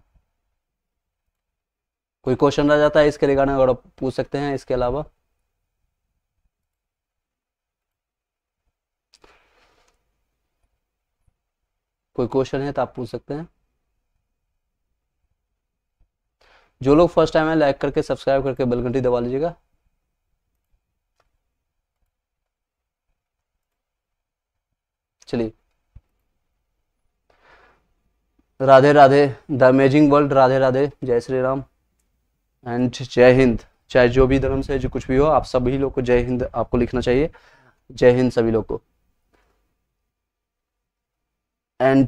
कोई क्वेश्चन रह जाता है इसके रिगार्डिंग अगर आप पूछ सकते हैं इसके अलावा कोई क्वेश्चन है तो आप पूछ सकते हैं जो लोग फर्स्ट टाइम है लाइक करके सब्सक्राइब करके बलगंटी दबा लीजिएगा चलिए Radhe Radhe the amazing world Radhe Radhe जय श्री राम एंड जय हिंद चाहे जो भी धर्म से जो कुछ भी हो आप सभी लोग को जय हिंद आपको लिखना चाहिए जय हिंद सभी लोग को एंड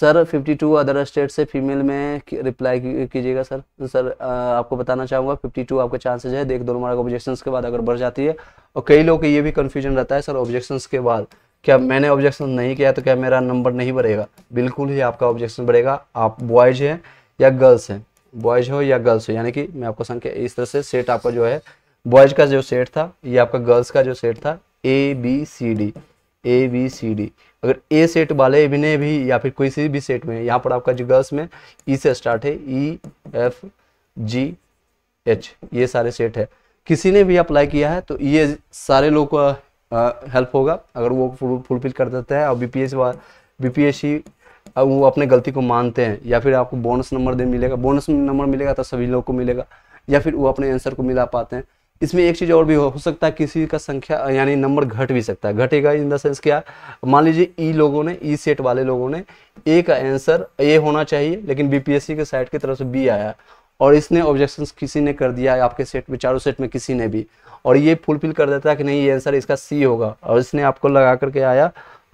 सर 52 अदर स्टेट से फीमेल में रिप्लाई कीजिएगा सर सर uh, आपको बताना चाहूँगा 52 आपके चांसेज है देख दो मार्क ऑब्जेक्शन के बाद अगर बढ़ जाती है और कई लोग ये भी कन्फ्यूजन रहता है सर ऑब्जेक्शन के बाद क्या मैंने ऑब्जेक्शन नहीं किया तो क्या मेरा नंबर नहीं बढ़ेगा बिल्कुल ही आपका ऑब्जेक्शन बढ़ेगा आप बॉयज हैं या गर्ल्स हैं बॉयज हो या गर्ल्स हो यानी कि मैं आपको संख्या इस तरह से सेट आपका जो है बॉयज का जो सेट था या आपका गर्ल्स का जो सेट था A B C D A B C D अगर ए सेट वाले ने भी या फिर कोई भी सेट में यहाँ पर आपका जो गर्ल्स में ई e से स्टार्ट है ई एफ जी एच ये सारे सेट है किसी ने भी अप्लाई किया है तो ये सारे लोग का हेल्प होगा अगर वो फुलफिल कर देता है और B P S B P S C वो अपने गलती को मानते हैं या फिर आपको बोनस नंबर दे मिलेगा बोनस नंबर मिलेगा तो सभी लोग को मिलेगा या फिर वो अपने आंसर को मिला पाते हैं इसमें एक चीज़ और भी हो सकता है किसी का संख्या यानी नंबर घट भी सकता है घटेगा इन द सेंस क्या मान लीजिए ई लोगों ने ई सेट वाले लोगों ने ए का आंसर ए होना चाहिए लेकिन बीपीएससी के साइड की तरफ से बी आया और इसने ऑब्जेक्शन किसी ने कर दिया है आपके सेट में चारों सेट में किसी ने भी और ये फुलफिल कर देता है कि नहीं ये आंसर इसका सी होगा और इसने आपको लगा करके आया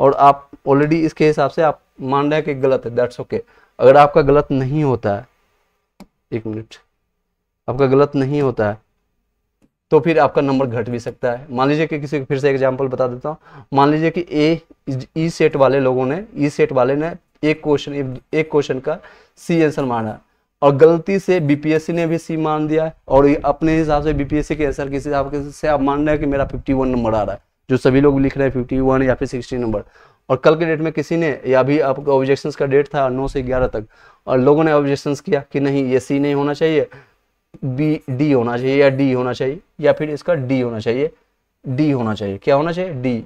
और आप ऑलरेडी इसके हिसाब से आप मान रहे हैं कि गलत है दैट्स ओके अगर आपका गलत नहीं होता है एक मिनट आपका गलत नहीं होता है तो फिर आपका नंबर घट भी सकता है मान लीजिए कि किसी फिर से एग्जाम्पल बता देता हूँ मान लीजिए कि ए ई सेट वाले लोगों ने ई e सेट वाले ने एक क्वेश्चन एक क्वेश्चन का सी आंसर माना और गलती से बीपीएससी ने भी सी मान दिया और अपने हिसाब से बीपीएससी के आंसर किसी हिसाब से आप मान रहे हैं कि मेरा फिफ्टी वन नंबर आ रहा है जो सभी लोग लिख रहे हैं फिफ्टी वन या फिर सिक्सटी नंबर और कल के डेट में किसी ने या भी आपका ऑब्जेक्शन का डेट था नौ से ग्यारह तक और लोगों ने ऑब्जेक्शन किया कि नहीं ये सी नहीं होना चाहिए बी डी होना चाहिए या डी होना चाहिए या फिर इसका डी होना चाहिए डी होना चाहिए क्या होना चाहिए डी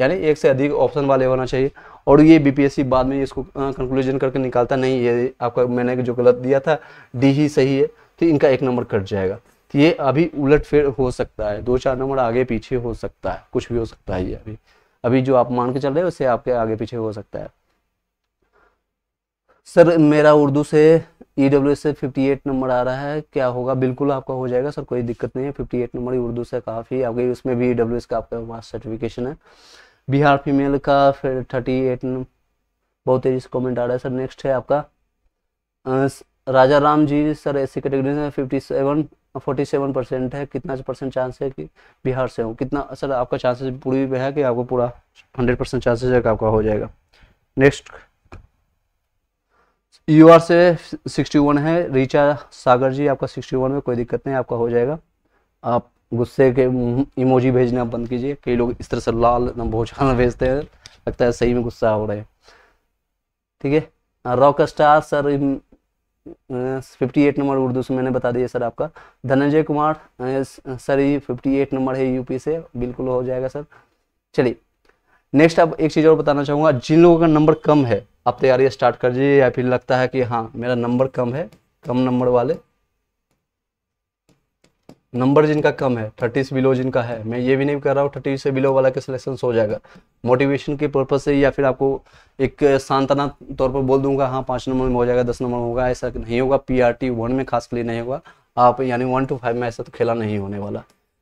यानी एक से अधिक ऑप्शन वाले होना चाहिए और ये बीपीएससी बाद में इसको कंक्लूजन करके निकालता नहीं ये आपका मैंने जो गलत दिया था डी ही सही है तो इनका एक नंबर कट जाएगा तो ये अभी उलट फेर हो सकता है दो चार नंबर आगे पीछे हो सकता है कुछ भी हो सकता है ये अभी अभी जो आप मान के चल रहे हो उससे आपके आगे पीछे हो सकता है सर मेरा उर्दू से ई e डब्ल्यू से फिफ्टी एट नंबर आ रहा है क्या होगा बिल्कुल आपका हो जाएगा सर कोई दिक्कत नहीं है फिफ्टी एट नंबर उर्दू से काफ़ी गई उसमें भी ई डब्ल्यू एस का आपका वहाँ सर्टिफिकेशन है बिहार फीमेल का फिर थर्टी एट बहुत तेजी से कॉमेंट आ रहा है सर नेक्स्ट है आपका राजा राम जी सर ऐसी कैटेगरी में fifty seven forty seven percent है कितना परसेंट चांस है कि बिहार से हो कितना सर आपका चांसेस पूरी है कि आपको पूरा हंड्रेड परसेंट चांसेस है कि आपका हो जाएगा नेक्स्ट यू आर से 61 है रिचा सागर जी आपका 61 में कोई दिक्कत नहीं आपका हो जाएगा आप गुस्से के इमोजी भेजना बंद कीजिए कई लोग इस तरह से लाल नंबर खाना भेजते हैं लगता है सही में गुस्सा हो रहे हैं ठीक है rock star sir fifty eight number Urdu से मैंने बता दिया सर आपका धनंजय कुमार सर ये फिफ्टी एट नंबर है यूपी से बिल्कुल हो जाएगा सर चलिए नेक्स्ट आप एक चीज़ और बताना चाहूँगा जिन लोगों का नंबर कम है आप तैयारी स्टार्ट कर दीजिए या फिर लगता है कि हाँ मेरा नंबर कम है कम नंबर वाले नंबर जिनका कम है थर्टी से बिलो जिनका है मैं ये भी नहीं कर रहा हूँ थर्टी से बिलो वाला के सिलेक्शन हो जाएगा मोटिवेशन के पर्पज से या फिर आपको एक सांत्वना तौर पर बोल दूंगा हाँ पाँच नंबर में हो जाएगा दस नंबर में होगा ऐसा नहीं होगा पी आर टी वन में खास के लिए नहीं होगा आप यानी वन टू फाइव में ऐसा तो खेला नहीं होने वाला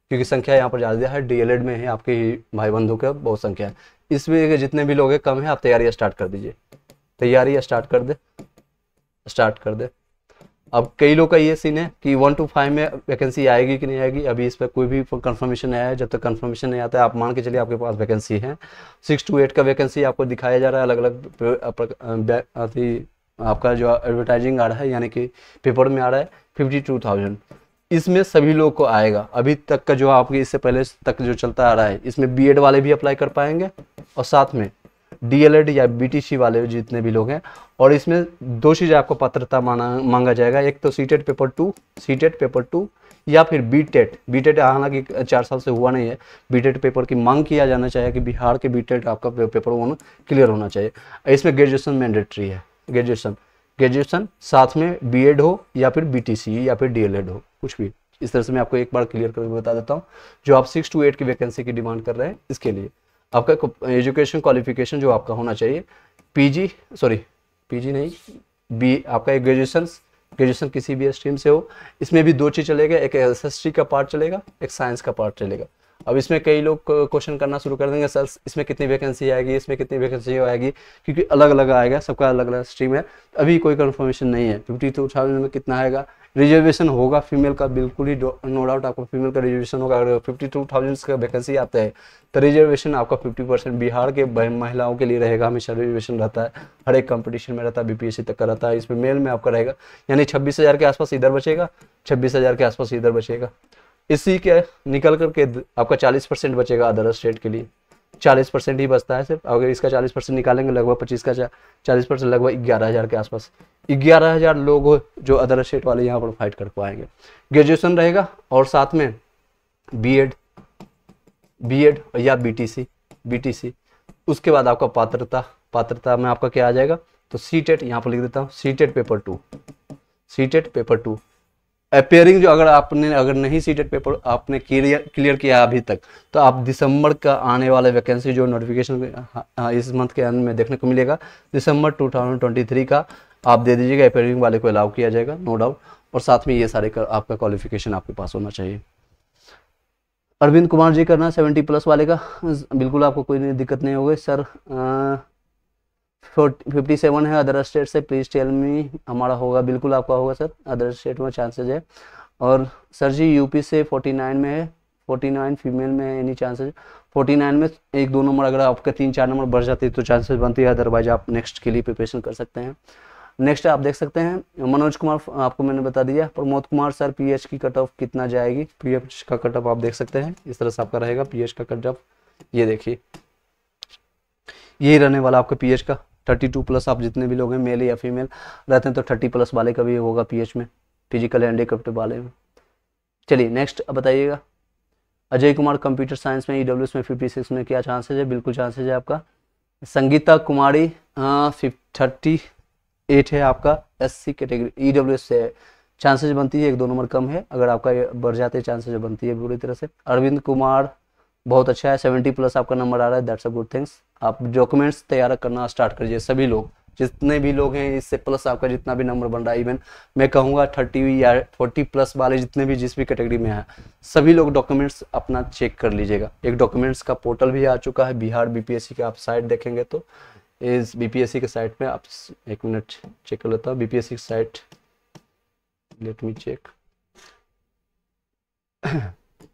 क्योंकि संख्या यहाँ पर ज़्यादा है डीएलएड में है आपके भाई बंधु का बहुत संख्या है इसमें जितने भी लोग हैं कम है आप तैयारी स्टार्ट कर दीजिए तैयारी स्टार्ट कर दे स्टार्ट कर दे अब कई लोग का ये सीन है कि वन टू फाइव में वैकेंसी आएगी कि नहीं आएगी अभी इस पर कोई भी कंफर्मेशन नहीं आया जब तक तो कंफर्मेशन नहीं आता है आप मान के चलिए आपके पास वैकेंसी है सिक्स टू एट का वैकेंसी आपको दिखाया जा रहा है अलग अलग अभी आपका जो एडवर्टाइजिंग आ रहा है यानी कि पेपर में आ रहा है फिफ्टी टू थाउजेंड इसमें सभी लोग को आएगा अभी तक का जो आपके इससे पहले तक जो चलता आ रहा है इसमें बी वाले भी अप्लाई कर पाएंगे और साथ में डीएलएड या बीटीसी वाले जितने भी लोग हैं और इसमें दो चीज़ें आपको पत्रता माना मांगा जाएगा एक तो CTET e paper two CTET e paper two या फिर बीटेट बीटेट e हालांकि चार साल से हुआ नहीं है बीटेट पेपर की मांग किया जाना चाहिए कि बिहार के बीटेट आपका पेपर वन क्लियर होना चाहिए इसमें ग्रेजुएशन मैंडेट्री है ग्रेजुएशन ग्रेजुएशन साथ में बी हो या फिर बी या फिर डी हो कुछ भी इस तरह से मैं आपको एक बार क्लियर करके बता देता हूँ जो आप सिक्स टू एट की वैकेंसी की डिमांड कर रहे हैं इसके लिए आपका एजुकेशन क्वालिफिकेशन जो आपका होना चाहिए पीजी सॉरी पीजी नहीं बी आपका एक ग्रेजुएशन ग्रेजुएशन किसी भी स्ट्रीम से हो इसमें भी दो चीज़ चलेगा एक एस का पार्ट चलेगा एक साइंस का पार्ट चलेगा अब इसमें कई लोग क्वेश्चन करना शुरू कर देंगे सर इसमें कितनी वैकेंसी आएगी इसमें कितनी वैकेंसी आएगी क्योंकि अलग अलग आएगा सबका अलग अलग स्ट्रीम है अभी कोई कन्फर्मेशन नहीं है फिफ्टी टू थाउजेंड में कितना आएगा रिजर्वेशन होगा फीमेल का बिल्कुल ही नो डाउट आपका फीमेल का रिजर्वेशन होगा अगर फिफ्टी टू थाउजेंड्स का वैकेंसी आता है तो रिजर्वेशन आपका फिफ्टी परसेंट बिहार के महिलाओं के लिए रहेगा हमेशा रिजर्वेशन रहता है हर एक कंपटीशन में रहता है बीपीएससी तक का रहता है इसमें मेल में आपका रहेगा यानी छब्बीस हज़ार के आसपास इधर बचेगा छब्बीस हज़ार के आसपास इधर बचेगा इसी के निकल करके आपका चालीस परसेंट बचेगा अदर स्टेट के लिए चालीस परसेंट ही बचता है सिर्फ अगर इसका चालीस परसेंट निकालेंगे लगभग पच्चीस का चालीस परसेंट लगभग ग्यारह हज़ार के आसपास ग्यारह हज़ार लोग जो अदर स्टेट वाले यहाँ पर फाइट कर पाएंगे ग्रेजुएशन रहेगा और साथ में बी एड बी एड या B T C B T C उसके बाद आपका पात्रता पात्रता में आपका क्या आ जाएगा तो सी टेट यहाँ पर लिख देता हूँ C TET paper two C TET paper two appearing जो अगर आपने अगर नहीं सीटेड पेपर आपने क्लियर क्लियर किया अभी तक तो आप दिसंबर का आने वाला वैकेंसी जो नोटिफिकेशन हाँ, इस मंथ के अंत में देखने को मिलेगा दिसंबर 2023 का आप दे दीजिएगा अपेयरिंग वाले को अलाउ किया जाएगा नो डाउट और साथ में ये सारे कर, आपका क्वालिफिकेशन आपके पास होना चाहिए अरविंद कुमार जी करना सेवेंटी प्लस वाले का बिल्कुल आपको कोई दिक्कत नहीं होगी सर आ, फिफ्टी सेवन है अदर स्टेट से प्लीज टेल मी हमारा होगा बिल्कुल आपका होगा सर अदर स्टेट में चांसेज है और सर जी यूपी से फोर्टी नाइन में है फोर्टी नाइन फीमेल में है एनी चांसेज फोर्टी नाइन में एक दो नंबर अगर आपके तीन चार नंबर बढ़ जाते हैं तो चांसेस बनती है अदरवाइज आप नेक्स्ट के लिए प्रिपरेशन कर सकते हैं नेक्स्ट आप देख सकते हैं मनोज कुमार आपको मैंने बता दिया प्रमोद कुमार सर पी की कट ऑफ कितना जाएगी पी का कट ऑफ आप देख सकते हैं इस तरह से आपका रहेगा पी का कट ऑफ ये देखिए यही रहने वाला आपका पीएच का थर्टी टू प्लस आप जितने भी लोग हैं मेल या फीमेल रहते हैं तो थर्टी प्लस वाले का भी होगा पीएच में फिजिकल हैंडीक्राफ्ट वाले में चलिए नेक्स्ट अब बताइएगा अजय कुमार कंप्यूटर साइंस में ई e में फिफ्टी सिक्स में क्या चांसेज है बिल्कुल चांसेज है आपका संगीता कुमारी थर्टी हाँ, एट है आपका S C category E W S से चांसेज बनती है एक दो नंबर कम है अगर आपका बढ़ जाते चांसेज बनती है बुरी तरह से अरविंद कुमार बहुत अच्छा है सेवेंटी प्लस आपका नंबर आ रहा है दैट्स अ गुड थिंग्स आप डॉक्यूमेंट्स तैयार करना स्टार्ट करिए सभी लोग जितने भी लोग हैं इससे प्लस आपका जितना भी नंबर बन रहा है इवन मैं कहूँगा थर्टी या फोर्टी प्लस वाले जितने भी जिस भी कैटेगरी में हैं सभी लोग डॉक्यूमेंट्स अपना चेक कर लीजिएगा एक डॉक्यूमेंट्स का पोर्टल भी आ चुका है बिहार बीपीएससी का आप साइट देखेंगे तो इस बीपीएससी के साइट में आप एक मिनट चेक कर लेता हूँ BPSC site let me check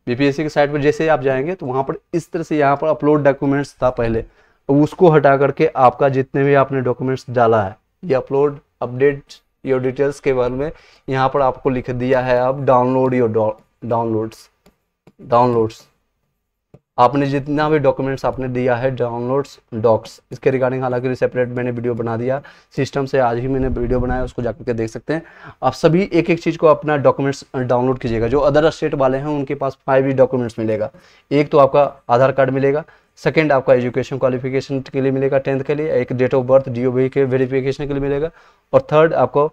BPSC के साइट पर जैसे आप जाएंगे तो वहाँ पर इस तरह से यहाँ पर अपलोड डॉक्यूमेंट्स था पहले तो उसको हटा करके आपका जितने भी आपने डॉक्यूमेंट्स डाला है ये अपलोड अपडेट योर डिटेल्स के बारे में यहाँ पर आपको लिख दिया है अब डाउनलोड योर डाउनलोड्स डाउनलोड्स आपने जितना भी डॉक्यूमेंट्स आपने दिया है डाउनलोड्स डॉक्स इसके रिगार्डिंग हालांकि सेपरेट मैंने वीडियो बना दिया सिस्टम से आज ही मैंने वीडियो बनाया उसको जाकर के देख सकते हैं आप सभी एक एक चीज़ को अपना डॉक्यूमेंट्स डाउनलोड कीजिएगा जो अदर स्टेट वाले हैं उनके पास फाइव ही डॉक्यूमेंट्स मिलेगा एक तो आपका आधार कार्ड मिलेगा सेकेंड आपका एजुकेशन क्वालिफिकेशन के लिए मिलेगा टेंथ के लिए एक डेट ऑफ बर्थ डी के वेरिफिकेशन के लिए मिलेगा और थर्ड आपको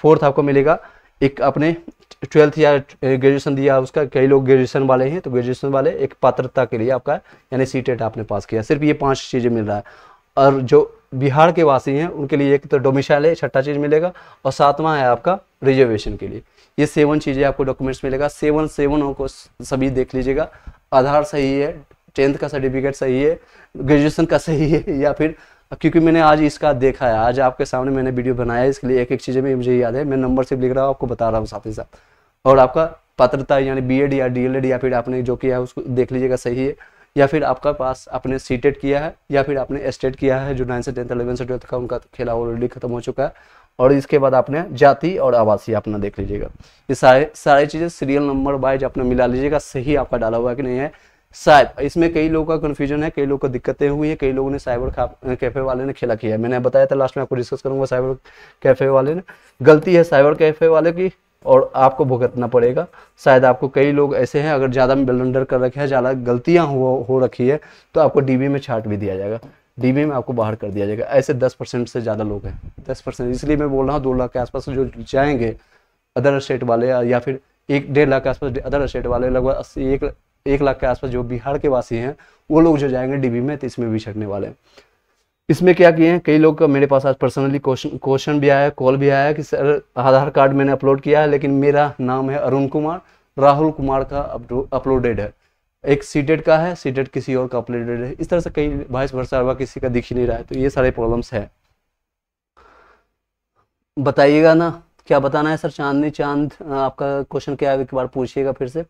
फोर्थ आपको मिलेगा एक अपने ट्वेल्थ या ग्रेजुएशन दिया उसका कई लोग ग्रेजुएशन वाले हैं तो ग्रेजुएशन वाले एक पात्रता के लिए आपका यानी सी टेट आपने पास किया सिर्फ ये पांच चीज़ें मिल रहा है और जो बिहार के वासी हैं उनके लिए एक तो डोमिशाइल है छठा चीज़ मिलेगा और सातवां है आपका रिजर्वेशन के लिए ये सेवन चीज़ें आपको डॉक्यूमेंट्स मिलेगा सेवन सेवनों को सभी देख लीजिएगा आधार सही है टेंथ का सर्टिफिकेट सही है ग्रेजुएशन का सही है या फिर क्योंकि मैंने आज इसका देखा है आज आपके सामने मैंने वीडियो बनाया है इसके लिए एक एक चीज़ें भी मुझे याद है मैं नंबर से लिख रहा हूँ आपको बता रहा हूँ साथ ही साथ और आपका पात्रता यानी बीएड या डीएलएड या फिर आपने जो किया है उसको देख लीजिएगा सही है या फिर आपका पास आपने सीटेड e किया है या फिर आपने स्टेट e किया है जो नाइन से टेंथ अलेवन से ट्वेल्थ का उनका खेला ऑलरेडी खत्म हो चुका है और इसके बाद आपने जाति और आवासीय अपना देख लीजिएगा ये सारे सारी चीज़ें सीरियल नंबर वाइज अपना मिला लीजिएगा सही आपका डाला हुआ है कि नहीं है साइब इसमें कई लोगों का कन्फ्यूजन है कई लोगों को दिक्कतें हुई है कई लोगों ने साइबर कैफे वाले ने खेला किया है मैंने बताया था लास्ट में आपको डिस्कस करूंगा साइबर कैफे वाले ने गलती है साइबर कैफे वाले की और आपको भुगतना पड़ेगा शायद आपको कई लोग ऐसे हैं अगर ज़्यादा बिलंडर कर रखे हैं ज़्यादा गलतियाँ हो हो रखी है तो आपको डी में छाट भी दिया जाएगा डीबी में आपको बाहर कर दिया जाएगा ऐसे दस परसेंट से ज़्यादा लोग हैं दस परसेंट इसलिए मैं बोल रहा हूँ दो लाख के आसपास जो जाएंगे अदर स्टेट वाले या फिर एक डेढ़ लाख के आसपास अदर स्टेट वाले लगभग अस्सी एक एक लाख के आसपास जो बिहार के वासी हैं वो लोग जो जाएंगे डीबी में तो इसमें भी छटने वाले इसमें क्या किए हैं कई लोग का मेरे पास आज पर्सनली क्वेश्चन भी आया कॉल भी आया कि सर आधार कार्ड मैंने अपलोड किया है लेकिन मेरा नाम है अरुण कुमार राहुल कुमार का अपलोडेड है एक सीटेड का है सीटेड किसी और का अपलोडेड है इस तरह से कई बाईस वर्षा हुआ किसी का दिख ही नहीं रहा है तो ये सारे प्रॉब्लम्स है बताइएगा ना क्या बताना है सर चांदनी चांद आपका क्वेश्चन क्या है एक बार पूछिएगा फिर से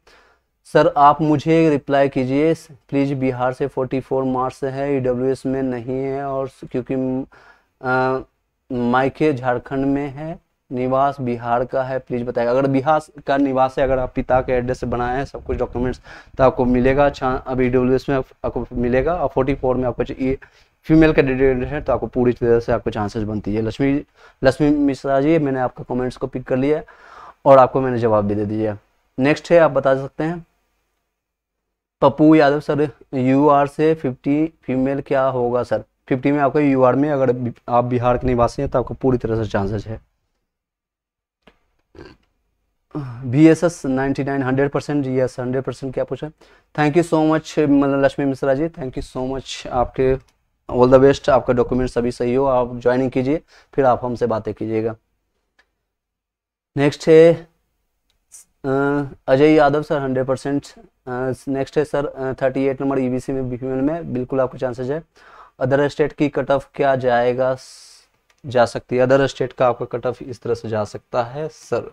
सर आप मुझे रिप्लाई कीजिए प्लीज़ बिहार से 44 मार्च से है ई e में नहीं है और क्योंकि मायके झारखंड में है निवास बिहार का है प्लीज़ बताइए अगर बिहार का निवास है अगर आप पिता के एड्रेस बनाए हैं सब कुछ डॉक्यूमेंट्स तो आपको मिलेगा अब ई e में आपको मिलेगा और फोर्टी फोर में आपको फीमेल कैंडिडेट है तो आपको पूरी तरह से आपको चांसेस बनती है लक्ष्मी लक्ष्मी मिश्रा जी मैंने आपका कॉमेंट्स को पिक कर लिया और आपको मैंने जवाब भी दे दिया नेक्स्ट है आप बता सकते हैं Pappu Yadav sir U R से फिफ्टी फीमेल क्या होगा सर फिफ्टी में आपका यू आर में अगर आप बिहार के निवासी हैं तो आपको पूरी तरह से चांसेस है B S S ninety nine hundred percent G S hundred percent क्या पूछा thank you so much Lakshmi Mishra ji thank you so much आपके ऑल द बेस्ट आपका डॉक्यूमेंट सभी सही हो आप ज्वाइनिंग कीजिए फिर आप हमसे बातें कीजिएगा नेक्स्ट है Ajay Yadav sir hundred percent next है sir thirty eight number EBC e में फीमेल में बिल्कुल आपको चांसेस है अदर स्टेट की कट ऑफ क्या जाएगा जा सकती है अदर स्टेट का आपका कट ऑफ इस तरह से जा सकता है सर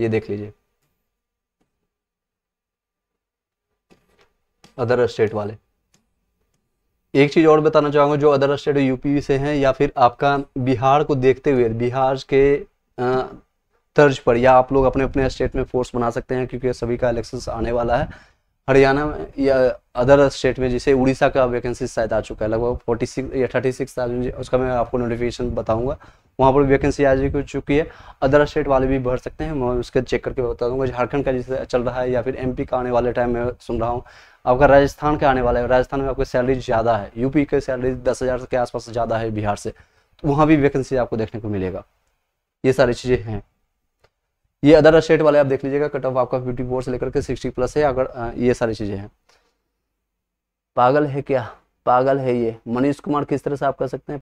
ये देख लीजिए अदर स्टेट वाले एक चीज़ और बताना चाहूंगा जो अदर स्टेट यूपी से हैं या फिर आपका बिहार को देखते हुए बिहार के तर्ज पर या आप लोग अपने अपने स्टेट में फोर्स बना सकते हैं क्योंकि सभी का इलेक्शन आने वाला है हरियाणा में या अदर स्टेट में जैसे उड़ीसा का वैकेंसी शायद आ चुका है लगभग फोर्टी सिक्स या थर्टी सिक्स थाउजेंड उसका मैं आपको नोटिफिकेशन बताऊंगा वहाँ पर वैकेंसी आ चुकी है अदर स्टेट वाले भी भर सकते हैं मैं उसके चेक करके बता दूंगा झारखंड का जैसे चल रहा है या फिर एम का आने वाले टाइम में सुन रहा हूँ आपका राजस्थान का आने वाला है राजस्थान में आपकी सैलरी ज़्यादा है यूपी की सैलरी दस हज़ार के आसपास ज़्यादा है बिहार से तो वहाँ भी वैकेंसी आपको देखने को मिलेगा ये सारी चीज़ें हैं ये अदर स्टेट वाले आप देख लीजिएगा कट ऑफ आपका फिफ्टी फोर से लेकर के सिक्सटी प्लस है अगर ये सारी चीज़ें हैं पागल है क्या पागल है ये मनीष कुमार किस तरह से आप कह सकते हैं